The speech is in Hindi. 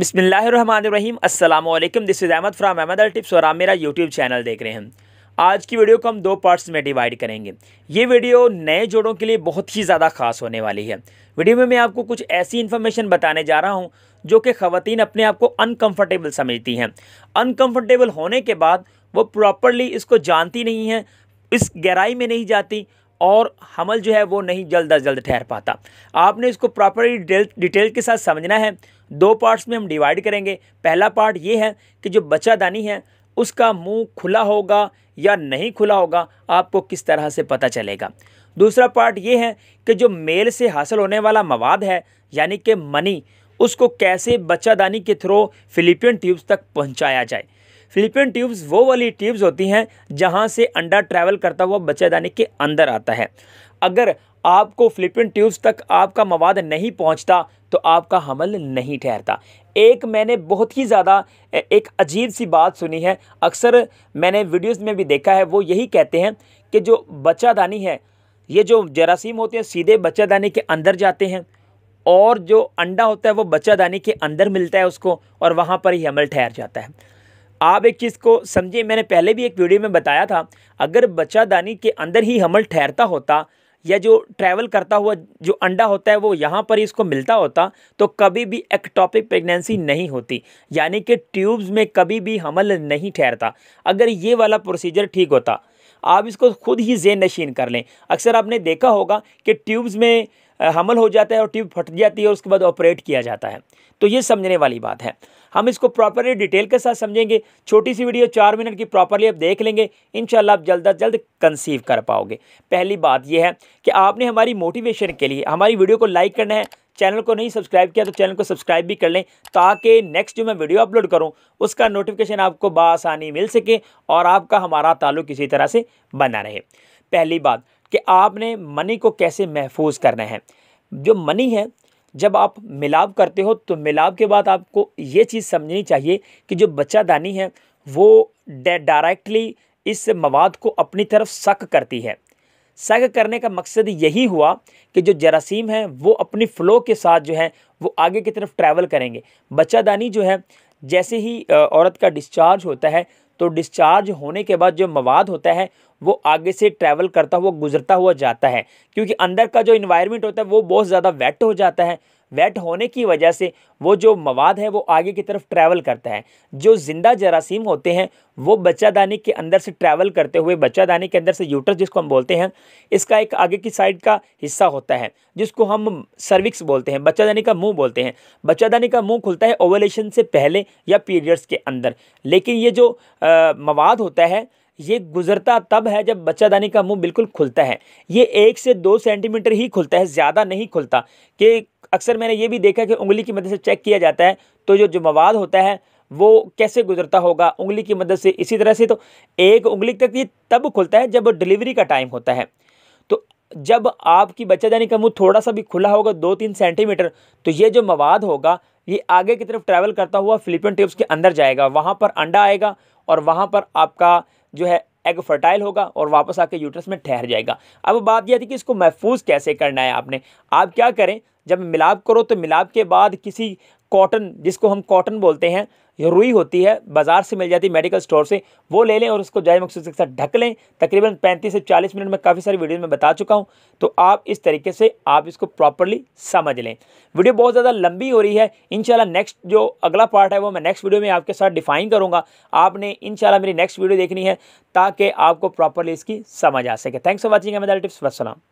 बिसमीम अल्लाम this is Ahmad from Ahmad अल टिप्स और आप मेरा यूट्यूब चैनल देख रहे हैं आज की वीडियो को हम दो पार्ट्स में डिवाइड करेंगे ये वीडियो नए जोड़ों के लिए बहुत ही ज़्यादा खास होने वाली है वीडियो में मैं आपको कुछ ऐसी इन्फॉर्मेशन बताने जा रहा हूँ जो कि ख़वान अपने आप को अनकम्फर्टेबल समझती हैं अनकम्फर्टेबल होने के बाद वो प्रॉपरली इसको जानती नहीं हैं इस गहराई में नहीं जाती और हमल जो है वो नहीं जल्द अज जल्द ठहर पाता आपने इसको प्रॉपरली डिटेल डिटेल के साथ समझना है दो पार्ट्स में हम डिवाइड करेंगे पहला पार्ट ये है कि जो बच्चा दानी है उसका मुंह खुला होगा या नहीं खुला होगा आपको किस तरह से पता चलेगा दूसरा पार्ट ये है कि जो मेल से हासिल होने वाला मवाद है यानी कि मनी उसको कैसे बच्चादानी के थ्रू फिलिपियन ट्यूब्स तक पहुंचाया जाए फ्लिपियन ट्यूब्स वो वाली ट्यूब्स होती हैं जहाँ से अंडा ट्रैवल करता हुआ बच्चेदानी के अंदर आता है अगर आपको फ्लिपिन ट्यूब्स तक आपका मवाद नहीं पहुंचता तो आपका हमल नहीं ठहरता एक मैंने बहुत ही ज़्यादा एक अजीब सी बात सुनी है अक्सर मैंने वीडियोस में भी देखा है वो यही कहते हैं कि जो बच्चादानी है ये जो जरासीम होते हैं सीधे बच्चादानी के अंदर जाते हैं और जो अंडा होता है वो बच्चादानी के अंदर मिलता है उसको और वहाँ पर ही हमल ठहर जाता है आप एक चीज़ को समझिए मैंने पहले भी एक वीडियो में बताया था अगर बच्चादानी के अंदर ही हमल ठहरता होता या जो ट्रैवल करता हुआ जो अंडा होता है वो यहाँ पर ही इसको मिलता होता तो कभी भी एक्टॉपिक प्रेगनेंसी नहीं होती यानी कि ट्यूब्स में कभी भी हमल नहीं ठहरता अगर ये वाला प्रोसीजर ठीक होता आप इसको खुद ही जेन नशीन कर लें अक्सर आपने देखा होगा कि ट्यूब्स में हमल हो जाता है और ट्यूब फट जाती है और उसके बाद ऑपरेट किया जाता है तो ये समझने वाली बात है हम इसको प्रॉपरली डिटेल के साथ समझेंगे छोटी सी वीडियो चार मिनट की प्रॉपरली आप देख लेंगे इन आप जल्द अज जल्द कंसीव कर पाओगे पहली बात यह है कि आपने हमारी मोटिवेशन के लिए हमारी वीडियो को लाइक करना है चैनल को नहीं सब्सक्राइब किया तो चैनल को सब्सक्राइब भी कर लें ताकि नेक्स्ट जो मैं वीडियो अपलोड करूं उसका नोटिफिकेशन आपको बसानी मिल सके और आपका हमारा ताल्लुक किसी तरह से बना रहे पहली बात कि आपने मनी को कैसे महफूज करना है जो मनी है जब आप मिलाप करते हो तो मिलाप के बाद आपको ये चीज़ समझनी चाहिए कि जो बच्चा दानी है वो डायरेक्टली इस मवाद को अपनी तरफ शक करती है शक करने का मकसद यही हुआ कि जो जरासीम है वो अपनी फ़्लो के साथ जो है वो आगे की तरफ ट्रैवल करेंगे बच्चादानी जो है जैसे ही औरत का डिस्चार्ज होता है तो डिस्चार्ज होने के बाद जो मवाद होता है वो आगे से ट्रैवल करता हुआ गुजरता हुआ जाता है क्योंकि अंदर का जो इन्वायरमेंट होता है वो बहुत ज़्यादा वेट हो जाता है वेट होने की वजह से वो जो मवाद है वो आगे की तरफ ट्रैवल करता है जो ज़िंदा जरासीम होते हैं वो बच्चादानी के अंदर से ट्रैवल करते हुए बच्चादानी के अंदर से यूटर जिसको हम बोलते हैं इसका एक आगे की साइड का हिस्सा होता है जिसको हम सर्विक्स बोलते हैं बच्चादानी का मुंह बोलते हैं बच्चादानी का मुंह खुलता है ओवलेशन से पहले या पीरियड्स के अंदर लेकिन ये जो आ, मवाद होता है ये गुजरता तब है जब बच्चादानी का मुंह बिल्कुल खुलता है ये एक से दो सेंटीमीटर ही खुलता है ज़्यादा नहीं खुलता कि अक्सर मैंने ये भी देखा कि उंगली की मदद से चेक किया जाता है तो जो जो मवाद होता है वो कैसे गुजरता होगा उंगली की मदद से इसी तरह से तो एक उंगली तक ये तब खुलता है जब डिलीवरी का टाइम होता है तो जब आपकी बच्चा जाने का मुँह थोड़ा सा भी खुला होगा दो तीन सेंटीमीटर तो ये जो मवाद होगा ये आगे की तरफ ट्रैवल करता हुआ फिलिपिन ट्यूब्स के अंदर जाएगा वहाँ पर अंडा आएगा और वहाँ पर आपका जो है एग फर्टाइल होगा और वापस आके यूट्रस में ठहर जाएगा अब बात यह थी कि इसको महफूज कैसे करना है आपने आप क्या करें जब मिलाप करो तो मिलाप के बाद किसी कॉटन जिसको हम कॉटन बोलते हैं रुई होती है बाज़ार से मिल जाती है मेडिकल स्टोर से वो ले लें और उसको जाय मकसूद के साथ ढक लें तकरीबन 35 से 40 मिनट में काफ़ी सारी वीडियो में बता चुका हूँ तो आप इस तरीके से आप इसको प्रॉपरली समझ लें वीडियो बहुत ज़्यादा लंबी हो रही है इन नेक्स्ट जो अगला पार्ट है वो मैं नेक्स्ट वीडियो में आपके साथ डिफाइन करूँगा आपने इन मेरी नेक्स्ट वीडियो देखनी है ताकि आपको प्रॉपरली इसकी समझ आ सके थैंक्स फॉर वॉचिंग हमेदारी टिप्स वसलम